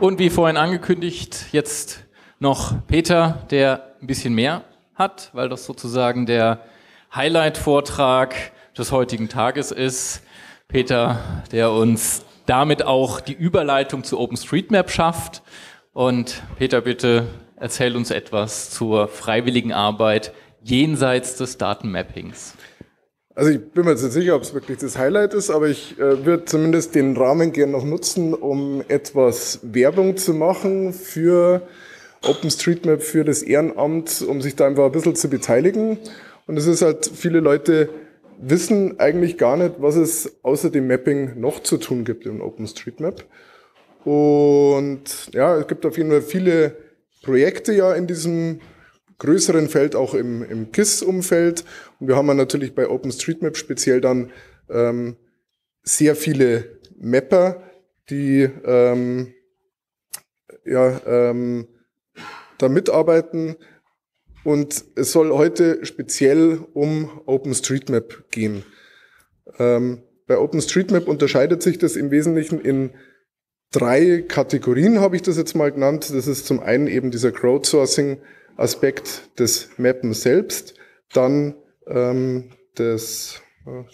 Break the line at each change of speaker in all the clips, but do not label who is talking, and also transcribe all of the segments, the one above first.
Und wie vorhin angekündigt, jetzt noch Peter, der ein bisschen mehr hat, weil das sozusagen der Highlight-Vortrag des heutigen Tages ist. Peter, der uns damit auch die Überleitung zu OpenStreetMap schafft. Und Peter, bitte erzähl uns etwas zur freiwilligen Arbeit jenseits des Datenmappings. Also ich bin mir jetzt nicht sicher, ob es wirklich das Highlight ist, aber ich äh, würde zumindest den Rahmen gerne noch nutzen, um etwas Werbung zu machen für OpenStreetMap, für das Ehrenamt, um sich da einfach ein bisschen zu beteiligen. Und es ist halt, viele Leute wissen eigentlich gar nicht, was es außer dem Mapping noch zu tun gibt in OpenStreetMap. Und ja, es gibt auf jeden Fall viele Projekte ja in diesem größeren Feld, auch im, im KISS-Umfeld. Und wir haben dann natürlich bei OpenStreetMap speziell dann ähm, sehr viele Mapper, die ähm, ja, ähm, da mitarbeiten. Und es soll heute speziell um OpenStreetMap gehen. Ähm, bei OpenStreetMap unterscheidet sich das im Wesentlichen in drei Kategorien, habe ich das jetzt mal genannt. Das ist zum einen eben dieser Crowdsourcing. Aspekt des Mappen selbst, dann ähm, das, ah,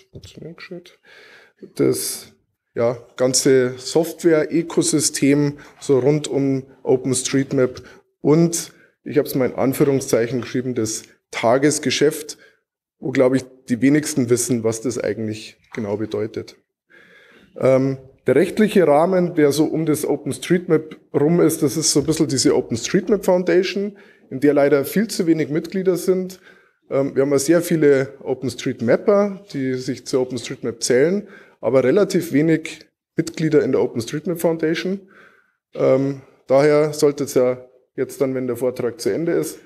das ja, ganze Software-Ökosystem so rund um OpenStreetMap und ich habe es mal in Anführungszeichen geschrieben, das Tagesgeschäft, wo glaube ich die wenigsten wissen, was das eigentlich genau bedeutet. Ähm, der rechtliche Rahmen, der so um das OpenStreetMap rum ist, das ist so ein bisschen diese OpenStreetMap Foundation, in der leider viel zu wenig Mitglieder sind. Ähm, wir haben sehr viele OpenStreetMapper, die sich zur OpenStreetMap zählen, aber relativ wenig Mitglieder in der OpenStreetMap Foundation. Ähm, daher sollte es ja jetzt dann, wenn der Vortrag zu Ende ist,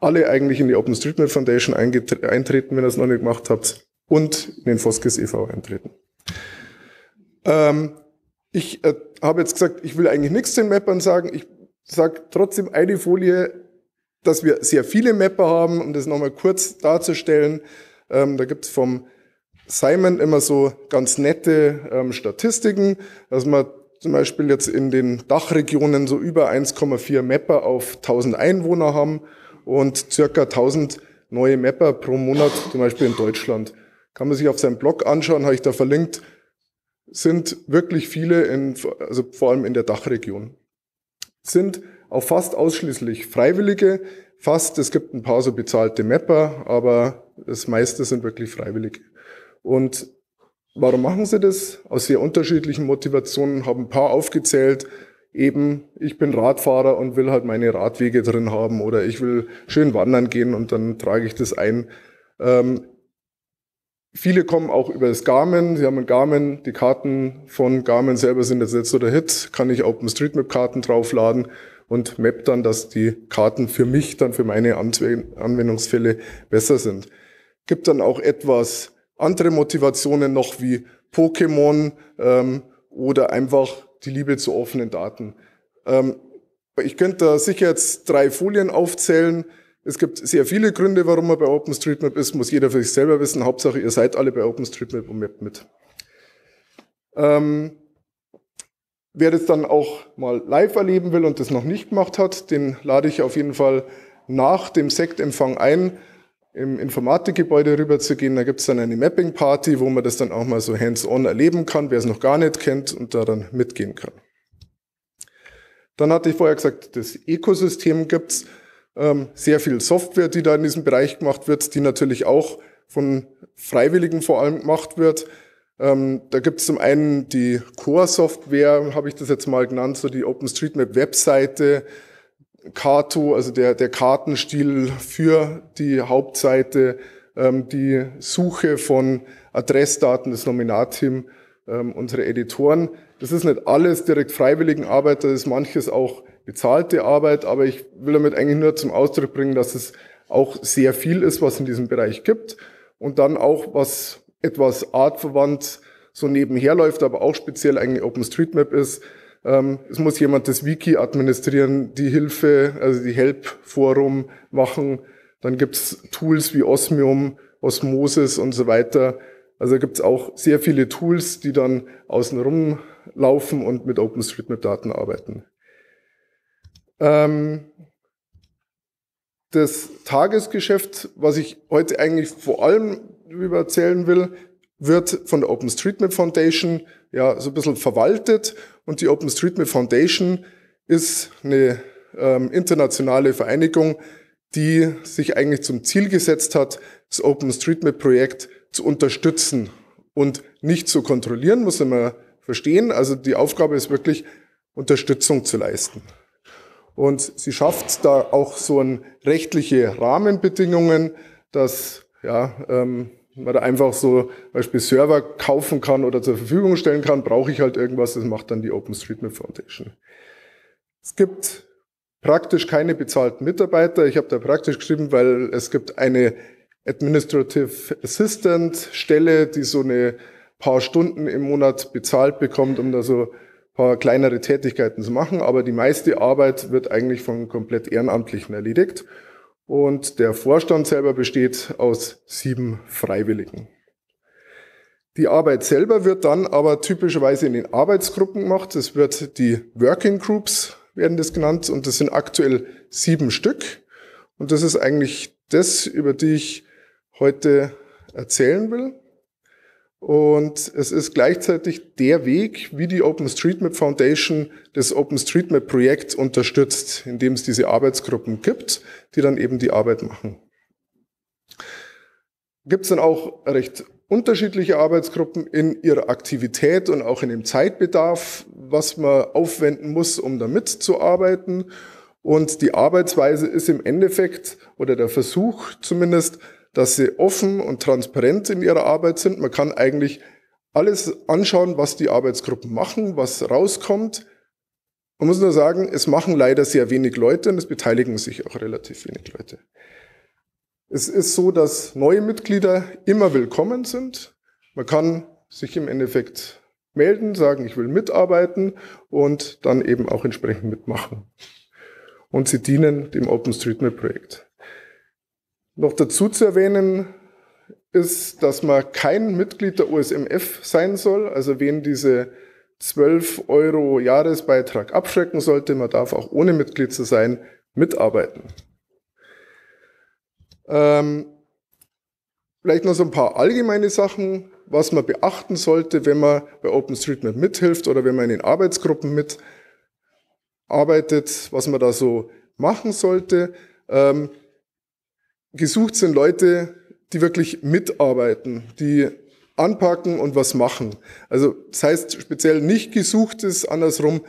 alle eigentlich in die OpenStreetMap Foundation eintreten, wenn ihr es noch nicht gemacht habt, und in den Foskis e.V. eintreten. Ähm, ich äh, habe jetzt gesagt, ich will eigentlich nichts zu den Mappern sagen. Ich sage trotzdem eine Folie dass wir sehr viele Mapper haben, um das nochmal kurz darzustellen. Ähm, da gibt's vom Simon immer so ganz nette ähm, Statistiken, dass man zum Beispiel jetzt in den Dachregionen so über 1,4 Mapper auf 1000 Einwohner haben und circa 1000 neue Mapper pro Monat, zum Beispiel in Deutschland. Kann man sich auf seinem Blog anschauen, habe ich da verlinkt, sind wirklich viele, in, also vor allem in der Dachregion. Sind auch fast ausschließlich Freiwillige. Fast, es gibt ein paar so bezahlte Mapper, aber das meiste sind wirklich Freiwillige. Und warum machen sie das? Aus sehr unterschiedlichen Motivationen, haben ein paar aufgezählt. Eben, ich bin Radfahrer und will halt meine Radwege drin haben oder ich will schön wandern gehen und dann trage ich das ein. Ähm, Viele kommen auch über das Garmin. Sie haben ein Garmin. Die Karten von Garmin selber sind jetzt nicht so der Hit. Kann ich OpenStreetMap-Karten draufladen und map dann, dass die Karten für mich dann für meine Anwendungsfälle besser sind. Gibt dann auch etwas andere Motivationen noch wie Pokémon ähm, oder einfach die Liebe zu offenen Daten. Ähm, ich könnte da sicher jetzt drei Folien aufzählen. Es gibt sehr viele Gründe, warum man bei OpenStreetMap ist, muss jeder für sich selber wissen. Hauptsache, ihr seid alle bei OpenStreetMap und mappt mit. Ähm, Wer das dann auch mal live erleben will und das noch nicht gemacht hat, den lade ich auf jeden Fall nach dem Sektempfang ein, im Informatikgebäude rüberzugehen. Da gibt es dann eine Mapping-Party, wo man das dann auch mal so hands-on erleben kann, wer es noch gar nicht kennt und da dann mitgehen kann. Dann hatte ich vorher gesagt, das Ökosystem gibt's ähm, sehr viel Software, die da in diesem Bereich gemacht wird, die natürlich auch von Freiwilligen vor allem gemacht wird. Ähm, da gibt es zum einen die Core-Software, habe ich das jetzt mal genannt, so die OpenStreetMap-Webseite, Kato, also der, der Kartenstil für die Hauptseite, ähm, die Suche von Adressdaten des Nominateam, ähm, unsere Editoren. Das ist nicht alles direkt freiwilligen Arbeit, das ist manches auch bezahlte Arbeit, aber ich will damit eigentlich nur zum Ausdruck bringen, dass es auch sehr viel ist, was in diesem Bereich gibt und dann auch, was etwas artverwandt so nebenher läuft, aber auch speziell eigentlich OpenStreetMap ist. Ähm, es muss jemand das Wiki administrieren, die Hilfe, also die Help-Forum machen. Dann gibt's Tools wie Osmium, Osmosis und so weiter. Also gibt's auch sehr viele Tools, die dann außen rumlaufen und mit OpenStreetMap-Daten arbeiten. Ähm, das Tagesgeschäft, was ich heute eigentlich vor allem über erzählen will, wird von der OpenStreetMap Foundation ja so ein bisschen verwaltet und die OpenStreetMap Foundation ist eine ähm, internationale Vereinigung, die sich eigentlich zum Ziel gesetzt hat, das OpenStreetMap-Projekt zu unterstützen und nicht zu kontrollieren, muss man verstehen. Also die Aufgabe ist wirklich, Unterstützung zu leisten. Und sie schafft da auch so ein rechtliche Rahmenbedingungen, dass ja, ähm, man da einfach so Beispiel Server kaufen kann oder zur Verfügung stellen kann, brauche ich halt irgendwas, das macht dann die OpenStreetMap Foundation. Es gibt praktisch keine bezahlten Mitarbeiter. Ich habe da praktisch geschrieben, weil es gibt eine Administrative Assistant Stelle, die so eine paar Stunden im Monat bezahlt bekommt, um da so paar kleinere Tätigkeiten zu machen. Aber die meiste Arbeit wird eigentlich von komplett Ehrenamtlichen erledigt. Und der Vorstand selber besteht aus sieben Freiwilligen. Die Arbeit selber wird dann aber typischerweise in den Arbeitsgruppen gemacht. Es wird die Working Groups werden das genannt und das sind aktuell sieben Stück. Und das ist eigentlich das, über die ich heute erzählen will. Und es ist gleichzeitig der Weg, wie die OpenStreetMap Foundation das OpenStreetMap Projekt unterstützt, indem es diese Arbeitsgruppen gibt, die dann eben die Arbeit machen. Gibt es dann auch recht unterschiedliche Arbeitsgruppen in ihrer Aktivität und auch in dem Zeitbedarf, was man aufwenden muss, um damit zu arbeiten. Und die Arbeitsweise ist im Endeffekt oder der Versuch zumindest dass sie offen und transparent in ihrer Arbeit sind. Man kann eigentlich alles anschauen, was die Arbeitsgruppen machen, was rauskommt. Man muss nur sagen, es machen leider sehr wenig Leute und es beteiligen sich auch relativ wenig Leute. Es ist so, dass neue Mitglieder immer willkommen sind. Man kann sich im Endeffekt melden, sagen, ich will mitarbeiten und dann eben auch entsprechend mitmachen. Und sie dienen dem OpenStreetMap-Projekt. Noch dazu zu erwähnen ist, dass man kein Mitglied der USMF sein soll. Also wen diese 12 Euro Jahresbeitrag abschrecken sollte, man darf auch ohne Mitglied zu sein mitarbeiten. Ähm, vielleicht noch so ein paar allgemeine Sachen, was man beachten sollte, wenn man bei OpenStreetMap mithilft oder wenn man in den Arbeitsgruppen mitarbeitet, was man da so machen sollte. Ähm, Gesucht sind Leute, die wirklich mitarbeiten, die anpacken und was machen. Also das heißt speziell nicht gesucht ist, andersrum,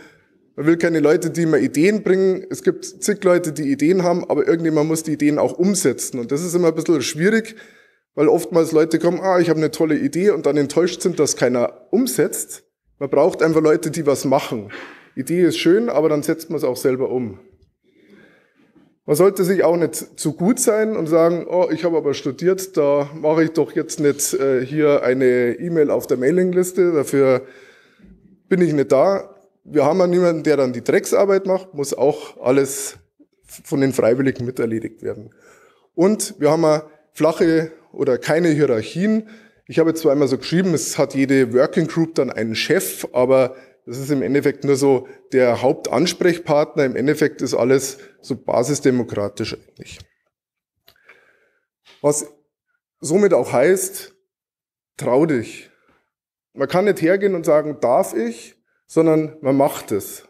man will keine Leute, die immer Ideen bringen. Es gibt zig Leute, die Ideen haben, aber irgendjemand muss die Ideen auch umsetzen. Und das ist immer ein bisschen schwierig, weil oftmals Leute kommen, ah, ich habe eine tolle Idee und dann enttäuscht sind, dass keiner umsetzt. Man braucht einfach Leute, die was machen. Idee ist schön, aber dann setzt man es auch selber um. Man sollte sich auch nicht zu gut sein und sagen, oh, ich habe aber studiert, da mache ich doch jetzt nicht äh, hier eine E-Mail auf der Mailingliste, dafür bin ich nicht da. Wir haben ja niemanden, der dann die Drecksarbeit macht, muss auch alles von den Freiwilligen mit erledigt werden. Und wir haben ja flache oder keine Hierarchien. Ich habe jetzt zwar einmal so geschrieben, es hat jede Working Group dann einen Chef, aber das ist im Endeffekt nur so der Hauptansprechpartner. Im Endeffekt ist alles so basisdemokratisch eigentlich. Was somit auch heißt, trau dich. Man kann nicht hergehen und sagen, darf ich, sondern man macht es.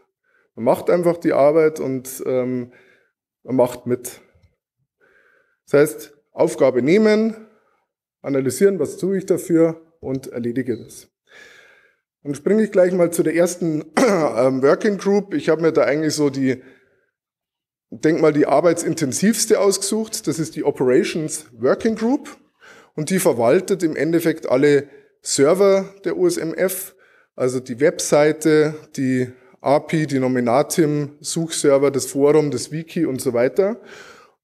Man macht einfach die Arbeit und ähm, man macht mit. Das heißt, Aufgabe nehmen, analysieren, was tue ich dafür und erledige das. Dann springe ich gleich mal zu der ersten ähm, Working Group. Ich habe mir da eigentlich so die, denk mal, die arbeitsintensivste ausgesucht. Das ist die Operations Working Group. Und die verwaltet im Endeffekt alle Server der USMF, also die Webseite, die API, die Nominatim, Suchserver, das Forum, das Wiki und so weiter.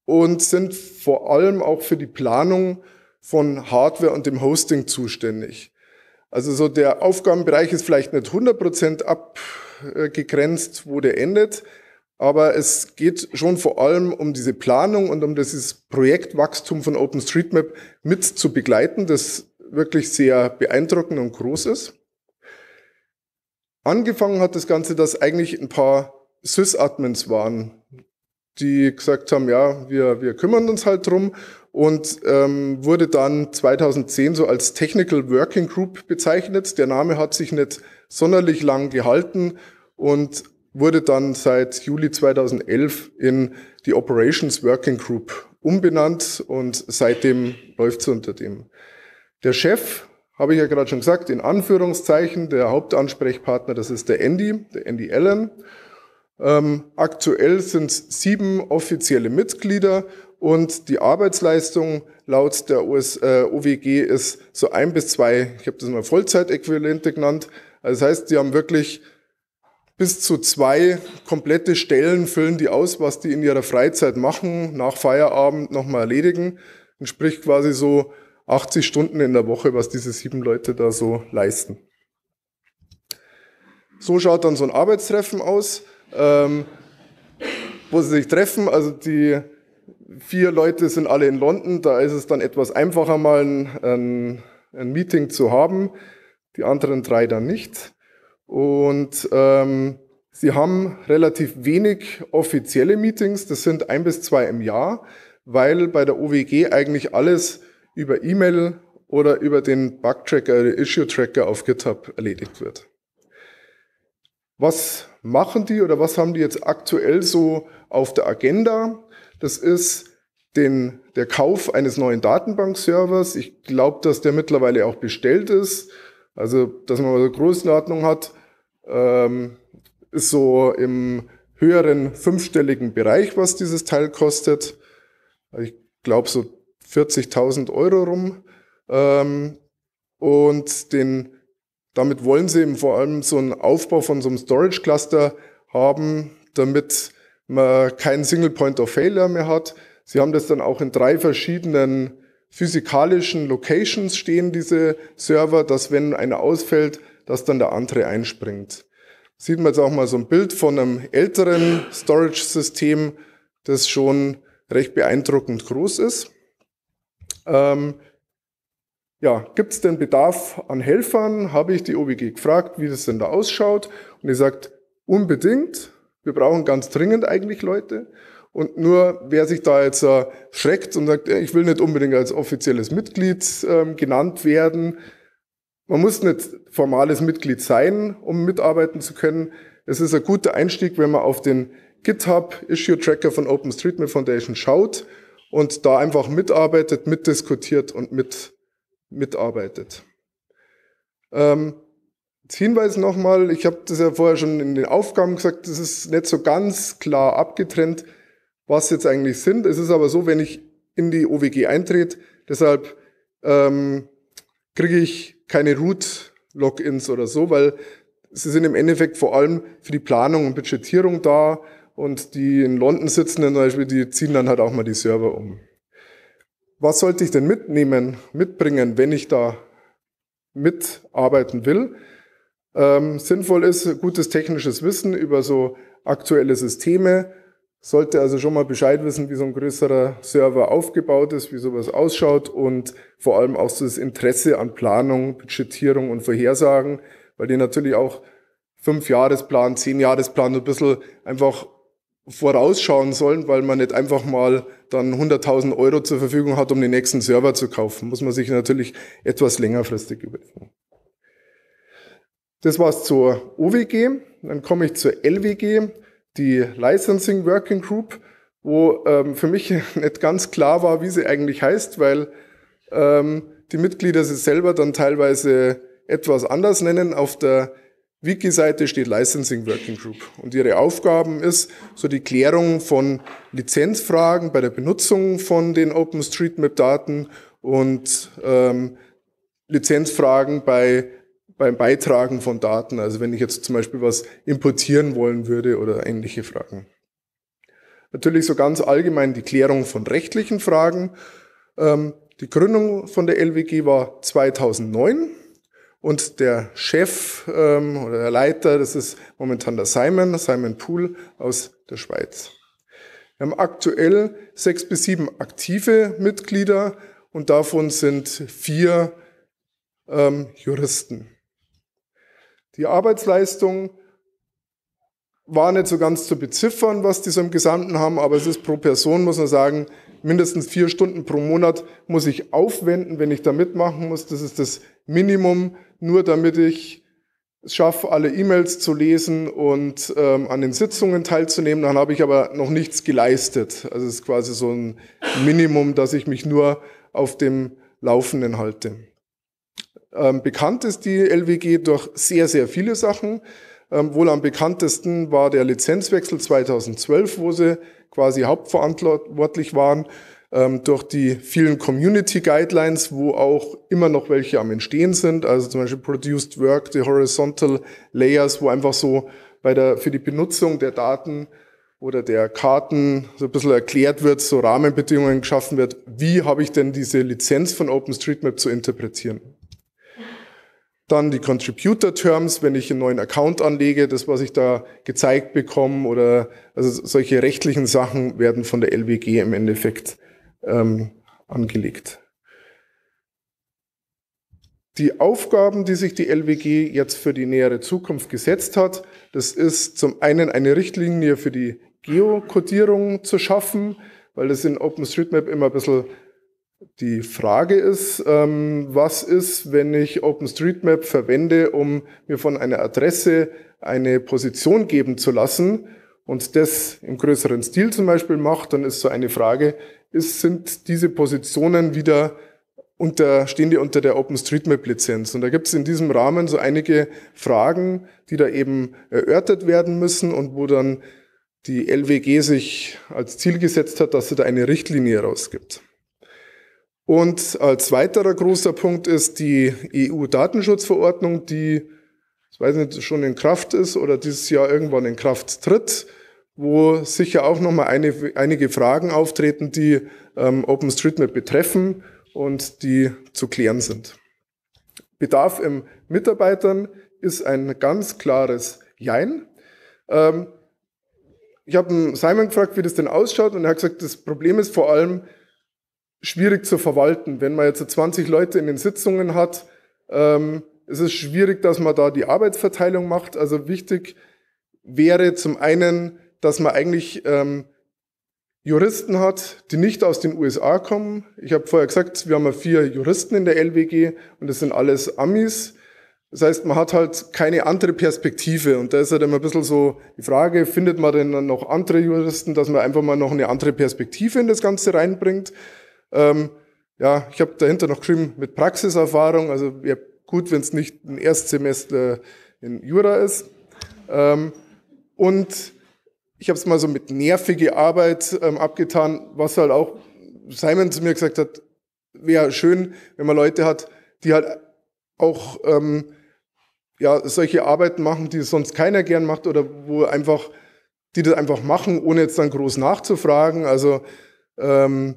Und sind vor allem auch für die Planung von Hardware und dem Hosting zuständig. Also so der Aufgabenbereich ist vielleicht nicht 100% Prozent abgegrenzt, wo der endet, aber es geht schon vor allem um diese Planung und um dieses Projektwachstum von OpenStreetMap mit zu begleiten, das wirklich sehr beeindruckend und groß ist. Angefangen hat das Ganze, dass eigentlich ein paar Sys-Admins waren, die gesagt haben, ja, wir, wir kümmern uns halt drum und ähm, wurde dann 2010 so als Technical Working Group bezeichnet. Der Name hat sich nicht sonderlich lang gehalten und wurde dann seit Juli 2011 in die Operations Working Group umbenannt und seitdem läuft es unter dem. Der Chef, habe ich ja gerade schon gesagt, in Anführungszeichen, der Hauptansprechpartner, das ist der Andy, der Andy Allen. Ähm, aktuell sind es sieben offizielle Mitglieder und die Arbeitsleistung laut der US, äh, OWG ist so ein bis zwei, ich habe das mal Vollzeitäquivalente genannt. Also das heißt, die haben wirklich bis zu zwei komplette Stellen füllen die aus, was die in ihrer Freizeit machen, nach Feierabend nochmal erledigen. Entspricht quasi so 80 Stunden in der Woche, was diese sieben Leute da so leisten. So schaut dann so ein Arbeitstreffen aus, ähm, wo sie sich treffen. Also die vier Leute sind alle in London, da ist es dann etwas einfacher, mal ein, ein Meeting zu haben, die anderen drei dann nicht. Und ähm, sie haben relativ wenig offizielle Meetings, das sind ein bis zwei im Jahr, weil bei der OWG eigentlich alles über E-Mail oder über den Bug-Tracker, Issue-Tracker auf GitHub erledigt wird. Was machen die oder was haben die jetzt aktuell so auf der Agenda. Das ist den, der Kauf eines neuen Datenbankservers. Ich glaube, dass der mittlerweile auch bestellt ist. Also, dass man eine Größenordnung hat, ähm, ist so im höheren fünfstelligen Bereich, was dieses Teil kostet. Ich glaube, so 40.000 Euro rum. Ähm, und den, damit wollen sie eben vor allem so einen Aufbau von so einem Storage-Cluster haben, damit man keinen Single Point of Failure mehr hat. Sie haben das dann auch in drei verschiedenen physikalischen Locations stehen, diese Server, dass wenn einer ausfällt, dass dann der andere einspringt. Sieht man jetzt auch mal so ein Bild von einem älteren Storage-System, das schon recht beeindruckend groß ist. Ähm, ja, gibt es denn Bedarf an Helfern? Habe ich die OBG gefragt, wie das denn da ausschaut? Und die sagt, unbedingt. Wir brauchen ganz dringend eigentlich Leute. Und nur wer sich da jetzt äh, schreckt und sagt, ich will nicht unbedingt als offizielles Mitglied ähm, genannt werden, man muss nicht formales Mitglied sein, um mitarbeiten zu können. Es ist ein guter Einstieg, wenn man auf den GitHub Issue Tracker von OpenStreetMap Foundation schaut und da einfach mitarbeitet, mitdiskutiert und mit, mitarbeitet. Ähm, Hinweis nochmal, ich habe das ja vorher schon in den Aufgaben gesagt, das ist nicht so ganz klar abgetrennt, was jetzt eigentlich sind. Es ist aber so, wenn ich in die OWG eintrete, deshalb ähm, kriege ich keine Root-Logins oder so, weil sie sind im Endeffekt vor allem für die Planung und Budgetierung da und die in London sitzen zum Beispiel, die ziehen dann halt auch mal die Server um. Was sollte ich denn mitnehmen, mitbringen, wenn ich da mitarbeiten will? Ähm, sinnvoll ist gutes technisches Wissen über so aktuelle Systeme. Sollte also schon mal Bescheid wissen, wie so ein größerer Server aufgebaut ist, wie sowas ausschaut und vor allem auch so das Interesse an Planung, Budgetierung und Vorhersagen, weil die natürlich auch fünf Jahresplan, zehn Jahresplan ein bisschen einfach vorausschauen sollen, weil man nicht einfach mal dann 100.000 Euro zur Verfügung hat, um den nächsten Server zu kaufen. Muss man sich natürlich etwas längerfristig überlegen. Das war's zur OWG. Dann komme ich zur LWG, die Licensing Working Group, wo ähm, für mich nicht ganz klar war, wie sie eigentlich heißt, weil ähm, die Mitglieder sie selber dann teilweise etwas anders nennen. Auf der Wiki-Seite steht Licensing Working Group und ihre Aufgaben ist so die Klärung von Lizenzfragen bei der Benutzung von den OpenStreetMap-Daten und ähm, Lizenzfragen bei beim Beitragen von Daten, also wenn ich jetzt zum Beispiel was importieren wollen würde oder ähnliche Fragen. Natürlich so ganz allgemein die Klärung von rechtlichen Fragen. Ähm, die Gründung von der LWG war 2009 und der Chef ähm, oder der Leiter, das ist momentan der Simon, Simon Pool aus der Schweiz. Wir haben aktuell sechs bis sieben aktive Mitglieder und davon sind vier ähm, Juristen. Die Arbeitsleistung war nicht so ganz zu beziffern, was die so im Gesamten haben, aber es ist pro Person, muss man sagen, mindestens vier Stunden pro Monat muss ich aufwenden, wenn ich da mitmachen muss. Das ist das Minimum, nur damit ich es schaffe, alle E-Mails zu lesen und ähm, an den Sitzungen teilzunehmen. Dann habe ich aber noch nichts geleistet. Also es ist quasi so ein Minimum, dass ich mich nur auf dem Laufenden halte. Ähm, bekannt ist die LWG durch sehr, sehr viele Sachen. Ähm, wohl am bekanntesten war der Lizenzwechsel 2012, wo sie quasi hauptverantwortlich waren ähm, durch die vielen Community Guidelines, wo auch immer noch welche am Entstehen sind, also zum Beispiel Produced Work, die Horizontal Layers, wo einfach so bei der, für die Benutzung der Daten oder der Karten so ein bisschen erklärt wird, so Rahmenbedingungen geschaffen wird, wie habe ich denn diese Lizenz von OpenStreetMap zu interpretieren. Dann die Contributor Terms, wenn ich einen neuen Account anlege, das, was ich da gezeigt bekomme oder also solche rechtlichen Sachen werden von der LWG im Endeffekt ähm, angelegt. Die Aufgaben, die sich die LWG jetzt für die nähere Zukunft gesetzt hat, das ist zum einen eine Richtlinie für die Geokodierung zu schaffen, weil das in OpenStreetMap immer ein bisschen die Frage ist, ähm, was ist, wenn ich OpenStreetMap verwende, um mir von einer Adresse eine Position geben zu lassen und das im größeren Stil zum Beispiel macht, dann ist so eine Frage, ist, sind diese Positionen wieder unter, stehen die unter der OpenStreetMap-Lizenz? Und da gibt es in diesem Rahmen so einige Fragen, die da eben erörtert werden müssen und wo dann die LWG sich als Ziel gesetzt hat, dass sie da eine Richtlinie rausgibt. Und als weiterer großer Punkt ist die EU-Datenschutzverordnung, die, ich weiß nicht, schon in Kraft ist oder dieses Jahr irgendwann in Kraft tritt, wo sicher auch nochmal eine, einige Fragen auftreten, die ähm, OpenStreetMap betreffen und die zu klären sind. Bedarf im Mitarbeitern ist ein ganz klares Jein. Ähm, ich habe Simon gefragt, wie das denn ausschaut, und er hat gesagt, das Problem ist vor allem, schwierig zu verwalten. Wenn man jetzt 20 Leute in den Sitzungen hat, ähm, es ist schwierig, dass man da die Arbeitsverteilung macht. Also wichtig wäre zum einen, dass man eigentlich ähm, Juristen hat, die nicht aus den USA kommen. Ich habe vorher gesagt, wir haben vier Juristen in der LWG und das sind alles Amis. Das heißt, man hat halt keine andere Perspektive und da ist halt immer ein bisschen so die Frage, findet man denn noch andere Juristen, dass man einfach mal noch eine andere Perspektive in das Ganze reinbringt. Ähm, ja, ich habe dahinter noch geschrieben mit Praxiserfahrung, also wäre gut, wenn es nicht ein Erstsemester in Jura ist. Ähm, und ich habe es mal so mit nervige Arbeit ähm, abgetan, was halt auch Simon zu mir gesagt hat, wäre schön, wenn man Leute hat, die halt auch ähm, ja, solche Arbeiten machen, die sonst keiner gern macht oder wo einfach, die das einfach machen, ohne jetzt dann groß nachzufragen. Also ähm,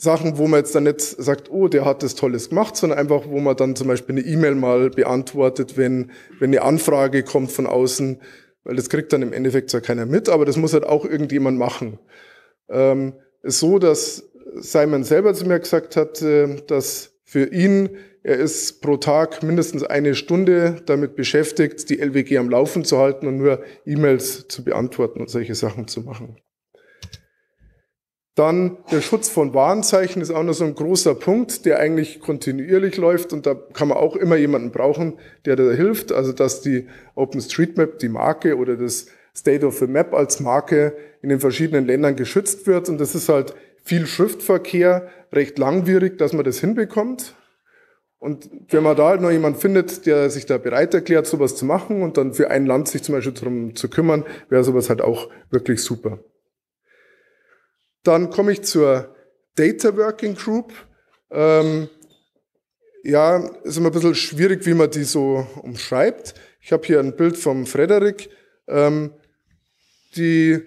Sachen, wo man jetzt dann nicht sagt, oh, der hat das Tolles gemacht, sondern einfach, wo man dann zum Beispiel eine E-Mail mal beantwortet, wenn, wenn eine Anfrage kommt von außen, weil das kriegt dann im Endeffekt zwar keiner mit, aber das muss halt auch irgendjemand machen. Ähm, ist so, dass Simon selber zu mir gesagt hat, äh, dass für ihn, er ist pro Tag mindestens eine Stunde damit beschäftigt, die LWG am Laufen zu halten und nur E-Mails zu beantworten und solche Sachen zu machen. Dann der Schutz von Warenzeichen ist auch noch so ein großer Punkt, der eigentlich kontinuierlich läuft und da kann man auch immer jemanden brauchen, der da hilft. Also dass die OpenStreetMap, die Marke oder das State of the Map als Marke in den verschiedenen Ländern geschützt wird und das ist halt viel Schriftverkehr, recht langwierig, dass man das hinbekommt. Und wenn man da halt noch jemanden findet, der sich da bereit erklärt, sowas zu machen und dann für ein Land sich zum Beispiel darum zu kümmern, wäre sowas halt auch wirklich super. Dann komme ich zur Data Working Group. Ähm, ja, ist immer ein bisschen schwierig, wie man die so umschreibt. Ich habe hier ein Bild vom Frederik. Ähm, die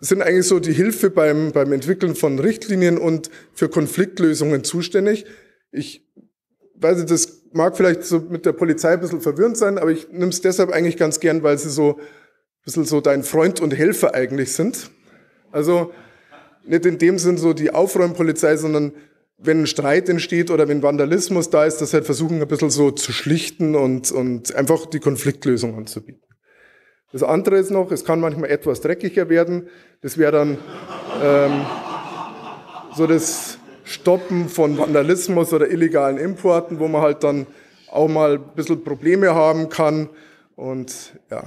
sind eigentlich so die Hilfe beim, beim Entwickeln von Richtlinien und für Konfliktlösungen zuständig. Ich weiß nicht, das mag vielleicht so mit der Polizei ein bisschen verwirrend sein, aber ich nehme es deshalb eigentlich ganz gern, weil sie so ein bisschen so dein Freund und Helfer eigentlich sind. Also nicht in dem Sinn so die Aufräumpolizei, sondern wenn ein Streit entsteht oder wenn Vandalismus da ist, das halt versuchen, ein bisschen so zu schlichten und, und einfach die Konfliktlösung anzubieten. Das andere ist noch, es kann manchmal etwas dreckiger werden. Das wäre dann ähm, so das Stoppen von Vandalismus oder illegalen Importen, wo man halt dann auch mal ein bisschen Probleme haben kann. Und ja.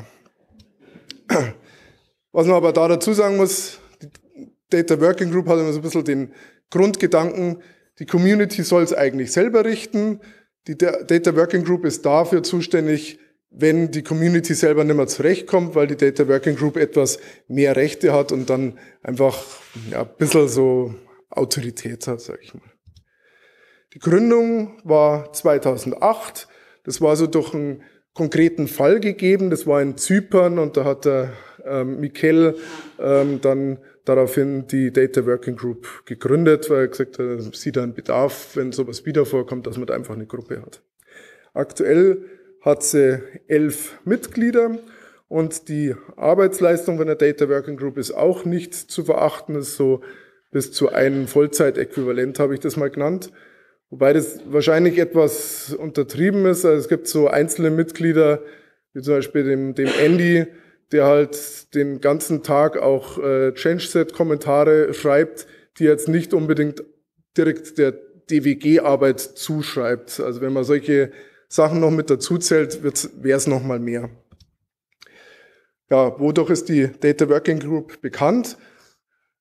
Was man aber da dazu sagen muss, Data Working Group hat immer so ein bisschen den Grundgedanken, die Community soll es eigentlich selber richten. Die Data Working Group ist dafür zuständig, wenn die Community selber nicht mehr zurechtkommt, weil die Data Working Group etwas mehr Rechte hat und dann einfach ja, ein bisschen so Autorität hat, sag ich mal. Die Gründung war 2008. Das war so durch einen konkreten Fall gegeben. Das war in Zypern und da hat der ähm, Mikel ähm, dann daraufhin die Data Working Group gegründet, weil er gesagt hat, also sieht einen Bedarf, wenn sowas wieder vorkommt, dass man da einfach eine Gruppe hat. Aktuell hat sie elf Mitglieder und die Arbeitsleistung von der Data Working Group ist auch nicht zu verachten, ist so bis zu einem Vollzeitäquivalent, habe ich das mal genannt. Wobei das wahrscheinlich etwas untertrieben ist. Also es gibt so einzelne Mitglieder, wie zum Beispiel dem, dem Andy, der halt den ganzen Tag auch äh, Changeset-Kommentare schreibt, die jetzt nicht unbedingt direkt der DWG-Arbeit zuschreibt. Also wenn man solche Sachen noch mit dazu zählt, wäre es nochmal mehr. Ja, wodurch ist die Data Working Group bekannt?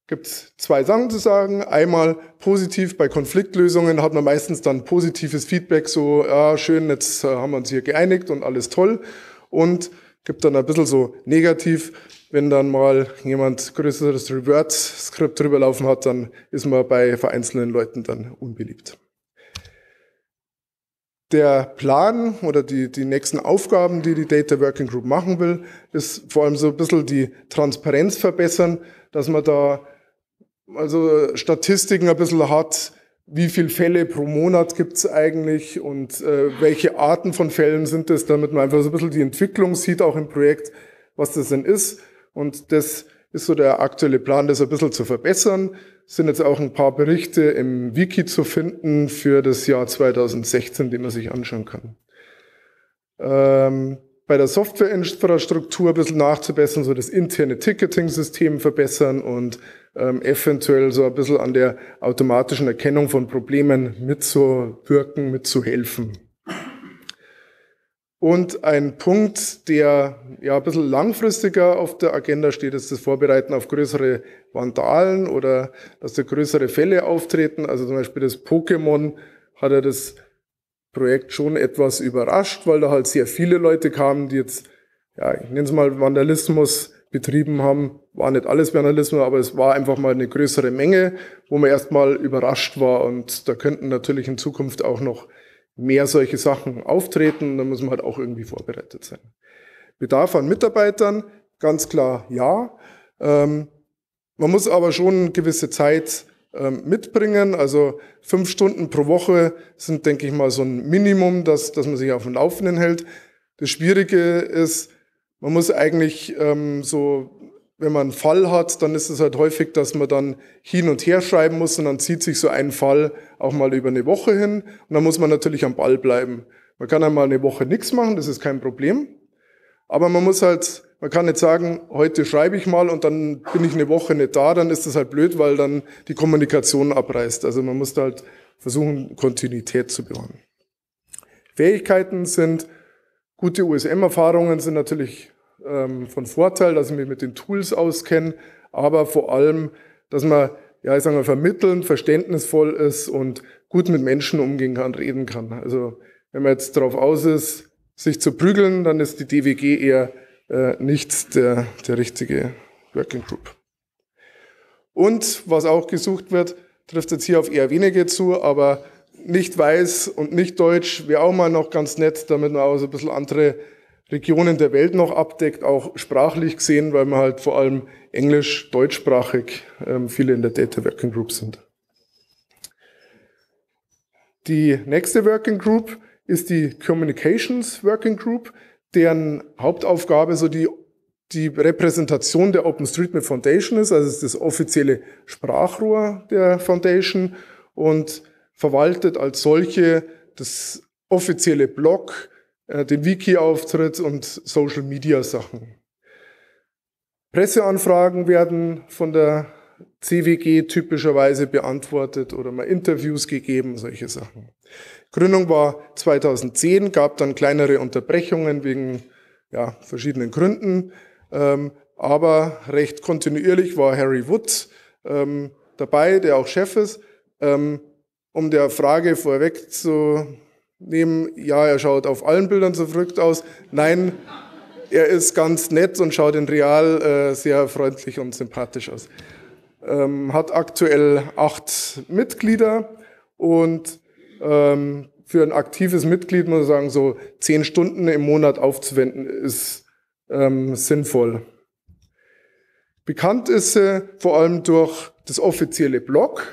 Gibt zwei Sachen zu sagen. Einmal positiv bei Konfliktlösungen hat man meistens dann positives Feedback, so ja, schön, jetzt äh, haben wir uns hier geeinigt und alles toll. Und gibt dann ein bisschen so negativ. Wenn dann mal jemand größeres Revert-Skript drüber laufen hat, dann ist man bei vereinzelten Leuten dann unbeliebt. Der Plan oder die, die nächsten Aufgaben, die die Data Working Group machen will, ist vor allem so ein bisschen die Transparenz verbessern, dass man da also Statistiken ein bisschen hat, wie viele Fälle pro Monat gibt's eigentlich und äh, welche Arten von Fällen sind es, damit man einfach so ein bisschen die Entwicklung sieht, auch im Projekt, was das denn ist. Und das ist so der aktuelle Plan, das ein bisschen zu verbessern. Es sind jetzt auch ein paar Berichte im Wiki zu finden für das Jahr 2016, die man sich anschauen kann. Ähm, bei der Softwareinfrastruktur ein bisschen nachzubessern, so das interne Ticketing-System verbessern und ähm, eventuell so ein bisschen an der automatischen Erkennung von Problemen mitzuwirken, mitzuhelfen. Und ein Punkt, der ja ein bisschen langfristiger auf der Agenda steht, ist das Vorbereiten auf größere Vandalen oder dass da größere Fälle auftreten. Also zum Beispiel das Pokémon hat ja das Projekt schon etwas überrascht, weil da halt sehr viele Leute kamen, die jetzt, ja, ich nenne es mal Vandalismus betrieben haben. War nicht alles Vandalismus, aber es war einfach mal eine größere Menge, wo man erstmal überrascht war. Und da könnten natürlich in Zukunft auch noch mehr solche Sachen auftreten. Da muss man halt auch irgendwie vorbereitet sein. Bedarf an Mitarbeitern, ganz klar ja. Ähm, man muss aber schon eine gewisse Zeit ähm, mitbringen. Also fünf Stunden pro Woche sind, denke ich mal, so ein Minimum, dass, dass man sich auf dem Laufenden hält. Das Schwierige ist, man muss eigentlich ähm, so, wenn man einen Fall hat, dann ist es halt häufig, dass man dann hin und her schreiben muss und dann zieht sich so ein Fall auch mal über eine Woche hin und dann muss man natürlich am Ball bleiben. Man kann einmal eine Woche nichts machen, das ist kein Problem. Aber man muss halt man kann nicht sagen, heute schreibe ich mal und dann bin ich eine Woche nicht da, dann ist das halt blöd, weil dann die Kommunikation abreißt. Also man muss halt versuchen, Kontinuität zu bewahren. Fähigkeiten sind, gute USM-Erfahrungen sind natürlich ähm, von Vorteil, dass ich mich mit den Tools auskenne, aber vor allem, dass man, ja, ich sage mal, vermittelnd, verständnisvoll ist und gut mit Menschen umgehen kann, reden kann. Also wenn man jetzt drauf aus ist, sich zu prügeln, dann ist die DWG eher äh, nicht der, der richtige Working Group. Und was auch gesucht wird, trifft jetzt hier auf eher wenige zu, aber nicht weiß und nicht deutsch wäre auch mal noch ganz nett, damit man auch so ein bisschen andere Regionen der Welt noch abdeckt, auch sprachlich gesehen, weil man halt vor allem englisch, deutschsprachig ähm, viele in der Data Working Group sind. Die nächste Working Group ist die Communications Working Group deren Hauptaufgabe so die, die Repräsentation der OpenStreetMap Foundation ist, also ist das offizielle Sprachrohr der Foundation und verwaltet als solche das offizielle Blog, äh, den Wiki-Auftritt und Social-Media-Sachen. Presseanfragen werden von der CWG typischerweise beantwortet oder mal Interviews gegeben, solche Sachen. Gründung war 2010, gab dann kleinere Unterbrechungen wegen ja, verschiedenen Gründen, ähm, aber recht kontinuierlich war Harry Woods ähm, dabei, der auch Chef ist. Ähm, um der Frage vorwegzunehmen, ja, er schaut auf allen Bildern so verrückt aus. Nein, er ist ganz nett und schaut in real äh, sehr freundlich und sympathisch aus ähm, hat aktuell acht Mitglieder und ähm, für ein aktives Mitglied muss man sagen, so zehn Stunden im Monat aufzuwenden, ist ähm, sinnvoll. Bekannt ist sie vor allem durch das offizielle Blog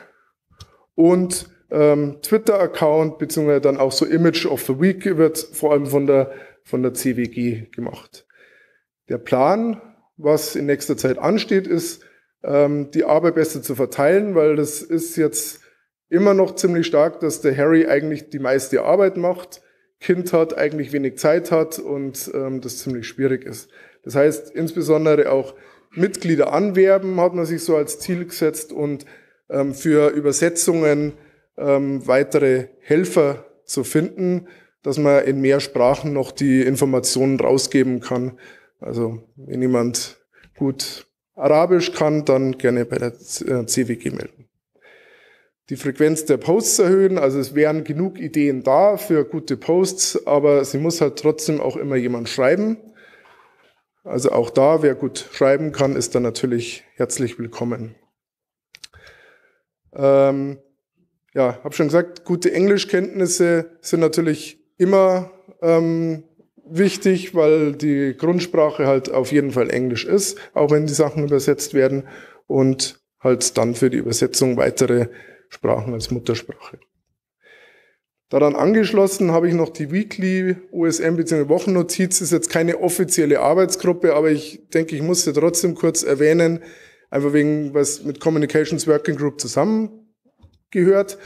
und ähm, Twitter-Account, beziehungsweise dann auch so Image of the Week wird vor allem von der, von der CWG gemacht. Der Plan, was in nächster Zeit ansteht, ist, ähm, die Arbeit besser zu verteilen, weil das ist jetzt immer noch ziemlich stark, dass der Harry eigentlich die meiste Arbeit macht, Kind hat, eigentlich wenig Zeit hat und ähm, das ziemlich schwierig ist. Das heißt, insbesondere auch Mitglieder anwerben hat man sich so als Ziel gesetzt und ähm, für Übersetzungen ähm, weitere Helfer zu finden, dass man in mehr Sprachen noch die Informationen rausgeben kann. Also wenn jemand gut Arabisch kann, dann gerne bei der äh, CWG melden. Die Frequenz der Posts erhöhen, also es wären genug Ideen da für gute Posts, aber sie muss halt trotzdem auch immer jemand schreiben. Also auch da, wer gut schreiben kann, ist dann natürlich herzlich willkommen. Ähm, ja, habe schon gesagt, gute Englischkenntnisse sind natürlich immer ähm, wichtig, weil die Grundsprache halt auf jeden Fall Englisch ist, auch wenn die Sachen übersetzt werden und halt dann für die Übersetzung weitere Sprachen als Muttersprache. Daran angeschlossen habe ich noch die Weekly USM bzw. Wochennotiz. Ist jetzt keine offizielle Arbeitsgruppe, aber ich denke, ich muss musste trotzdem kurz erwähnen, einfach wegen was mit Communications Working Group zusammengehört,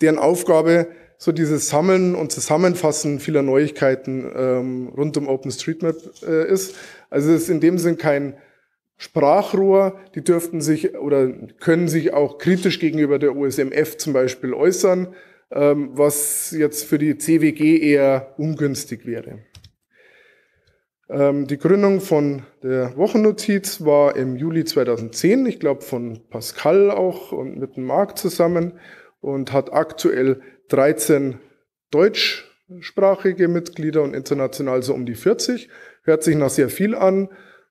deren Aufgabe so dieses Sammeln und Zusammenfassen vieler Neuigkeiten ähm, rund um OpenStreetMap äh, ist. Also es ist in dem Sinn kein Sprachrohr, die dürften sich oder können sich auch kritisch gegenüber der USMF zum Beispiel äußern, ähm, was jetzt für die CWG eher ungünstig wäre. Ähm, die Gründung von der Wochennotiz war im Juli 2010, ich glaube von Pascal auch und mit dem Marc zusammen und hat aktuell 13 deutschsprachige Mitglieder und international so um die 40. Hört sich nach sehr viel an,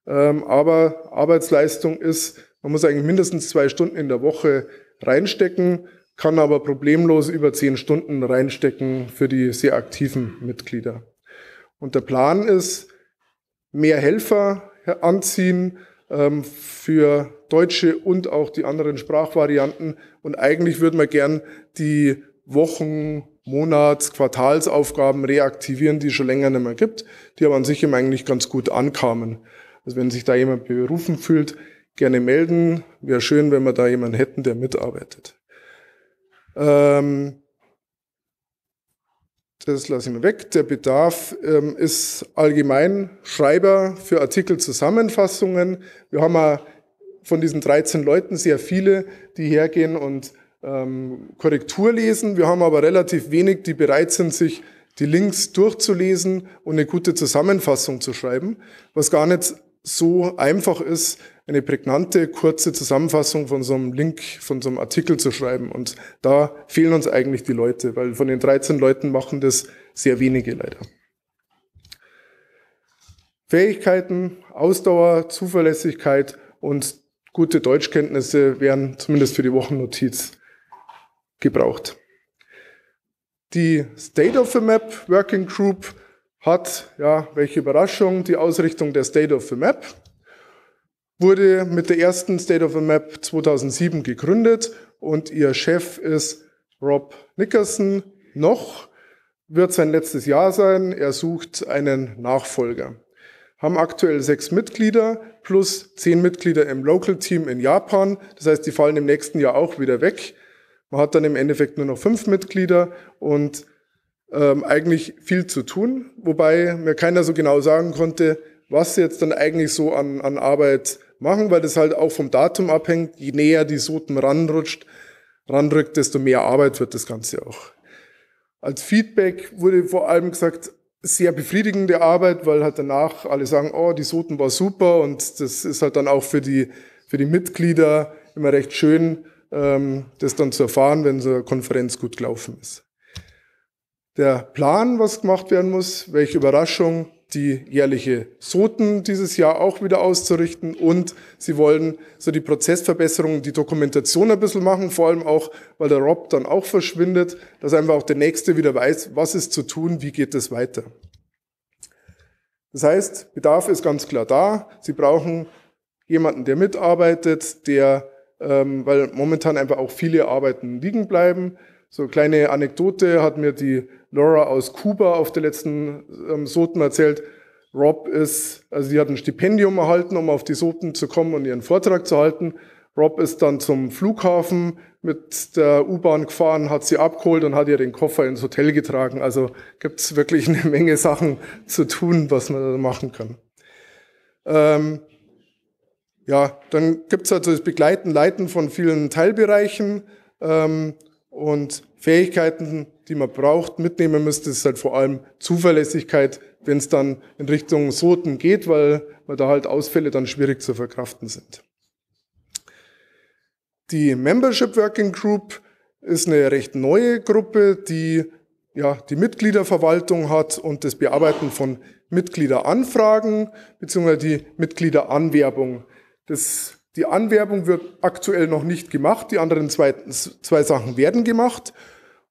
ähm, aber Arbeitsleistung ist, man muss eigentlich mindestens zwei Stunden in der Woche reinstecken, kann aber problemlos über zehn Stunden reinstecken für die sehr aktiven Mitglieder. Und der Plan ist, mehr Helfer anziehen ähm, für Deutsche und auch die anderen Sprachvarianten. Und eigentlich würde man gern die Wochen, Monats, Quartalsaufgaben reaktivieren, die es schon länger nicht mehr gibt, die aber an sich immer eigentlich ganz gut ankamen. Also wenn sich da jemand berufen fühlt, gerne melden. Wäre schön, wenn wir da jemanden hätten, der mitarbeitet. Ähm das lasse ich mal weg. Der Bedarf ähm, ist allgemein Schreiber für Artikelzusammenfassungen. Wir haben ja von diesen 13 Leuten sehr viele, die hergehen und ähm, Korrektur lesen. Wir haben aber relativ wenig, die bereit sind, sich die Links durchzulesen und eine gute Zusammenfassung zu schreiben, was gar nicht so einfach ist, eine prägnante, kurze Zusammenfassung von so einem Link, von so einem Artikel zu schreiben. Und da fehlen uns eigentlich die Leute, weil von den 13 Leuten machen das sehr wenige leider. Fähigkeiten, Ausdauer, Zuverlässigkeit und gute Deutschkenntnisse wären zumindest für die Wochennotiz gebraucht. Die State of the Map Working Group hat, ja, welche Überraschung, die Ausrichtung der State of the Map wurde mit der ersten State of the Map 2007 gegründet und ihr Chef ist Rob Nickerson. Noch wird sein letztes Jahr sein. Er sucht einen Nachfolger. Haben aktuell sechs Mitglieder plus zehn Mitglieder im Local Team in Japan. Das heißt, die fallen im nächsten Jahr auch wieder weg. Man hat dann im Endeffekt nur noch fünf Mitglieder und ähm, eigentlich viel zu tun, wobei mir keiner so genau sagen konnte, was sie jetzt dann eigentlich so an, an Arbeit machen, weil das halt auch vom Datum abhängt. Je näher die Soten ranrutscht, ranrückt, desto mehr Arbeit wird das Ganze auch. Als Feedback wurde vor allem gesagt, sehr befriedigende Arbeit, weil halt danach alle sagen, oh, die Soten war super und das ist halt dann auch für die, für die Mitglieder immer recht schön, ähm, das dann zu erfahren, wenn so eine Konferenz gut gelaufen ist. Der Plan, was gemacht werden muss, welche Überraschung, die jährliche Soten dieses Jahr auch wieder auszurichten und sie wollen so die Prozessverbesserung, die Dokumentation ein bisschen machen, vor allem auch, weil der Rob dann auch verschwindet, dass einfach auch der Nächste wieder weiß, was ist zu tun, wie geht es weiter. Das heißt, Bedarf ist ganz klar da. Sie brauchen jemanden, der mitarbeitet, der ähm, weil momentan einfach auch viele Arbeiten liegen bleiben. So eine kleine Anekdote hat mir die Laura aus Kuba auf der letzten ähm, Soten erzählt. Rob ist, also sie hat ein Stipendium erhalten, um auf die Soten zu kommen und ihren Vortrag zu halten. Rob ist dann zum Flughafen mit der U-Bahn gefahren, hat sie abgeholt und hat ihr den Koffer ins Hotel getragen. Also gibt es wirklich eine Menge Sachen zu tun, was man da machen kann. Ähm, ja, dann gibt es also halt das Begleiten, Leiten von vielen Teilbereichen ähm, und Fähigkeiten, die man braucht, mitnehmen müsste, ist halt vor allem Zuverlässigkeit, wenn es dann in Richtung Soten geht, weil, weil da halt Ausfälle dann schwierig zu verkraften sind. Die Membership Working Group ist eine recht neue Gruppe, die ja, die Mitgliederverwaltung hat und das Bearbeiten von Mitgliederanfragen bzw. die Mitgliederanwerbung. Das, die Anwerbung wird aktuell noch nicht gemacht. Die anderen zwei, zwei Sachen werden gemacht.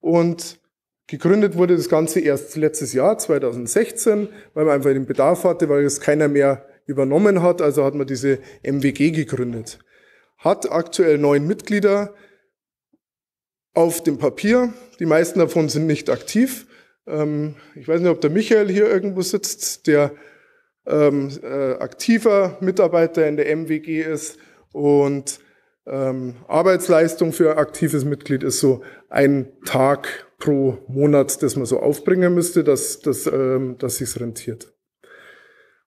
Und gegründet wurde das Ganze erst letztes Jahr, 2016, weil man einfach den Bedarf hatte, weil es keiner mehr übernommen hat. Also hat man diese MWG gegründet. Hat aktuell neun Mitglieder auf dem Papier. Die meisten davon sind nicht aktiv. Ähm, ich weiß nicht, ob der Michael hier irgendwo sitzt, der ähm, äh, aktiver Mitarbeiter in der MWG ist und ähm, Arbeitsleistung für aktives Mitglied ist so ein Tag pro Monat, das man so aufbringen müsste, dass, dass, ähm, dass sich's rentiert.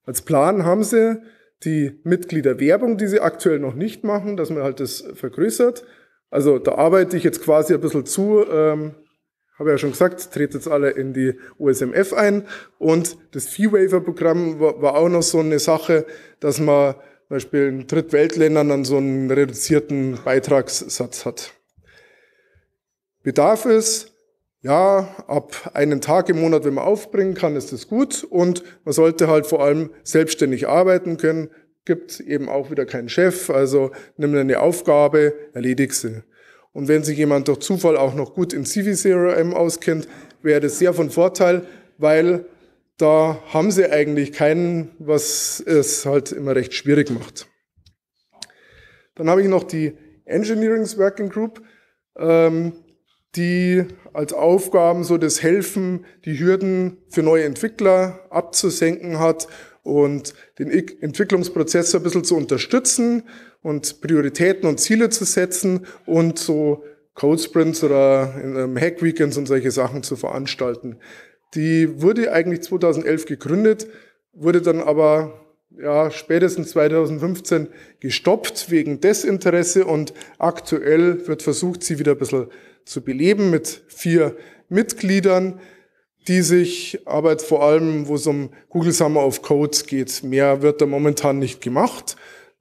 Als Plan haben sie die Mitgliederwerbung, die sie aktuell noch nicht machen, dass man halt das vergrößert. Also da arbeite ich jetzt quasi ein bisschen zu, ähm, habe ja schon gesagt, treten jetzt alle in die USMF ein. Und das Fee-Waiver-Programm war, auch noch so eine Sache, dass man zum Beispiel in Drittweltländern dann so einen reduzierten Beitragssatz hat. Bedarf ist, ja, ab einem Tag im Monat, wenn man aufbringen kann, ist das gut. Und man sollte halt vor allem selbstständig arbeiten können. Gibt eben auch wieder keinen Chef. Also nimm eine Aufgabe, erledig sie. Und wenn sich jemand durch Zufall auch noch gut in cv 0 m auskennt, wäre das sehr von Vorteil, weil da haben sie eigentlich keinen, was es halt immer recht schwierig macht. Dann habe ich noch die Engineering Working Group, ähm, die als Aufgaben so das Helfen, die Hürden für neue Entwickler abzusenken hat und den Entwicklungsprozess ein bisschen zu unterstützen und Prioritäten und Ziele zu setzen und so Code Sprints oder ähm, Hack Weekends und solche Sachen zu veranstalten. Die wurde eigentlich 2011 gegründet, wurde dann aber ja, spätestens 2015 gestoppt wegen Desinteresse und aktuell wird versucht, sie wieder ein bisschen zu beleben mit vier Mitgliedern, die sich aber vor allem, wo es um Google Summer of Codes geht, mehr wird da momentan nicht gemacht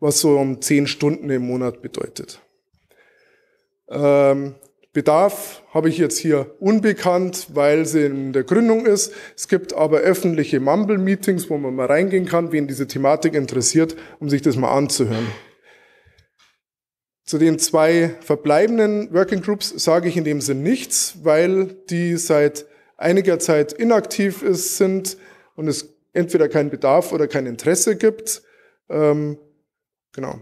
was so um zehn Stunden im Monat bedeutet. Ähm, Bedarf habe ich jetzt hier unbekannt, weil sie in der Gründung ist. Es gibt aber öffentliche Mumble-Meetings, wo man mal reingehen kann, wen diese Thematik interessiert, um sich das mal anzuhören. Zu den zwei verbleibenden Working Groups sage ich in dem Sinn nichts, weil die seit einiger Zeit inaktiv sind und es entweder keinen Bedarf oder kein Interesse gibt. Ähm, Genau.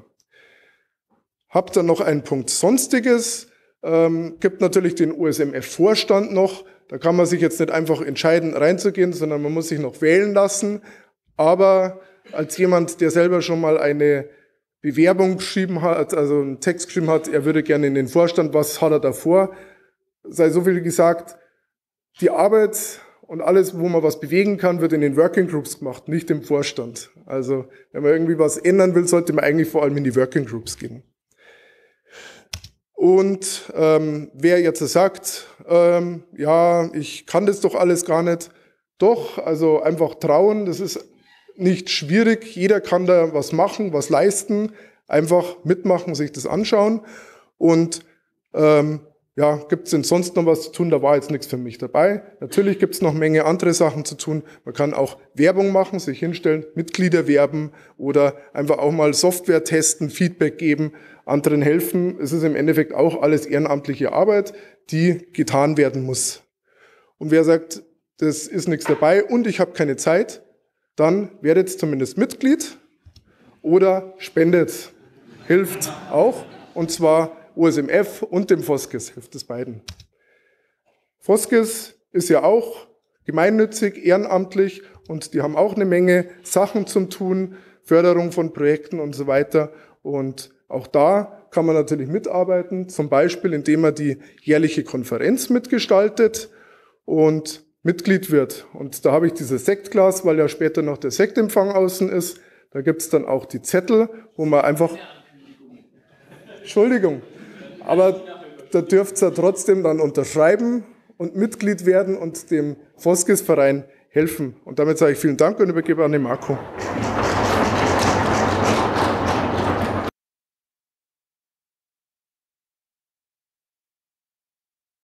Habt ihr noch einen Punkt Sonstiges. Ähm, gibt natürlich den USMF-Vorstand noch. Da kann man sich jetzt nicht einfach entscheiden, reinzugehen, sondern man muss sich noch wählen lassen. Aber als jemand, der selber schon mal eine Bewerbung geschrieben hat, also einen Text geschrieben hat, er würde gerne in den Vorstand, was hat er davor? Sei so viel gesagt, die Arbeit und alles, wo man was bewegen kann, wird in den Working Groups gemacht, nicht im Vorstand. Also wenn man irgendwie was ändern will, sollte man eigentlich vor allem in die Working Groups gehen. Und ähm, wer jetzt sagt, ähm, ja, ich kann das doch alles gar nicht, doch, also einfach trauen, das ist nicht schwierig, jeder kann da was machen, was leisten, einfach mitmachen, sich das anschauen und ähm, ja, gibt es denn sonst noch was zu tun? Da war jetzt nichts für mich dabei. Natürlich gibt es noch Menge andere Sachen zu tun. Man kann auch Werbung machen, sich hinstellen, Mitglieder werben oder einfach auch mal Software testen, Feedback geben, anderen helfen. Es ist im Endeffekt auch alles ehrenamtliche Arbeit, die getan werden muss. Und wer sagt, das ist nichts dabei und ich habe keine Zeit, dann werdet zumindest Mitglied oder spendet. Hilft auch. Und zwar USMF und dem Foskes, hilft es beiden. Foskes ist ja auch gemeinnützig, ehrenamtlich und die haben auch eine Menge Sachen zum Tun, Förderung von Projekten und so weiter. Und auch da kann man natürlich mitarbeiten, zum Beispiel indem man die jährliche Konferenz mitgestaltet und Mitglied wird. Und da habe ich dieses Sektglas, weil ja später noch der Sektempfang außen ist. Da gibt es dann auch die Zettel, wo man einfach... Entschuldigung. Aber da dürft ihr trotzdem dann unterschreiben und Mitglied werden und dem Foskis-Verein helfen. Und damit sage ich vielen Dank und übergebe an den Marco.